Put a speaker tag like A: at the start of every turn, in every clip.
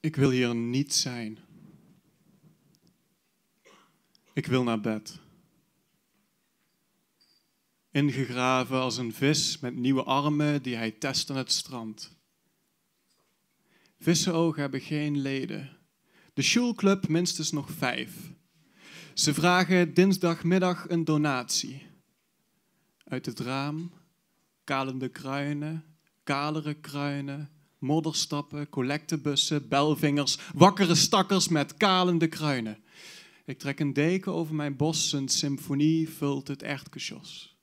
A: Ik wil hier niet zijn. Ik wil naar bed. Ingegraven als een vis met nieuwe armen die hij test aan het strand. Vissenogen hebben geen leden. De schoolclub minstens nog vijf. Ze vragen dinsdagmiddag een donatie. Uit het raam kalende kruinen, kalere kruinen, modderstappen, collectebussen, belvingers, wakkere stakkers met kalende kruinen. Ik trek een deken over mijn bos, een symfonie vult het ertkeschos.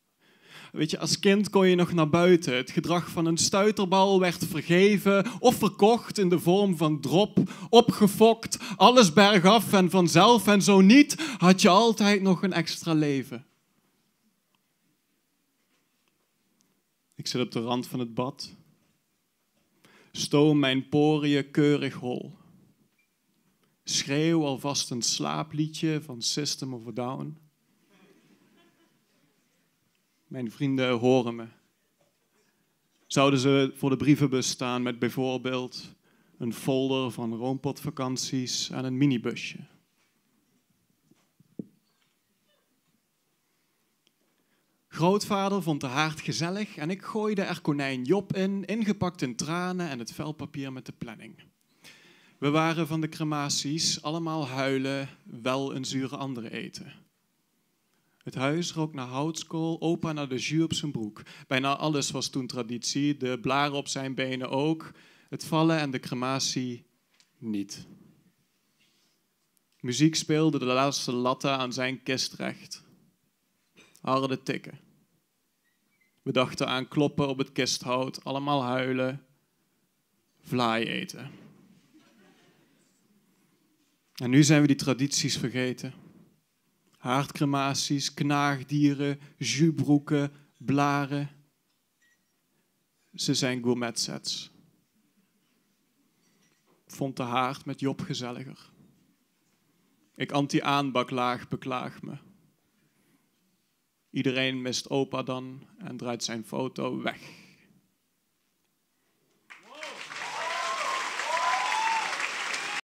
A: Weet je, als kind kon je nog naar buiten. Het gedrag van een stuiterbal werd vergeven of verkocht in de vorm van drop, opgefokt, alles bergaf en vanzelf en zo niet, had je altijd nog een extra leven. Ik zit op de rand van het bad, Stoom mijn poriën keurig hol. Schreeuw alvast een slaapliedje van System of a Down. Mijn vrienden horen me. Zouden ze voor de brievenbus staan met bijvoorbeeld een folder van roompotvakanties en een minibusje? Grootvader vond de haard gezellig en ik gooide er konijn Job in, ingepakt in tranen en het velpapier met de planning. We waren van de crematies, allemaal huilen, wel een zure andere eten. Het huis rook naar houtskool, opa naar de jus op zijn broek. Bijna alles was toen traditie, de blaren op zijn benen ook, het vallen en de crematie niet. Muziek speelde de laatste latten aan zijn kist recht harde tikken. We dachten aan kloppen op het kisthout, allemaal huilen, vlaai eten. En nu zijn we die tradities vergeten. Haardcrematies, knaagdieren, jubroeken, blaren. Ze zijn gourmet sets. vond de haard met Job gezelliger. Ik anti-aanbaklaag beklaag me. Iedereen mist opa dan en draait zijn foto weg.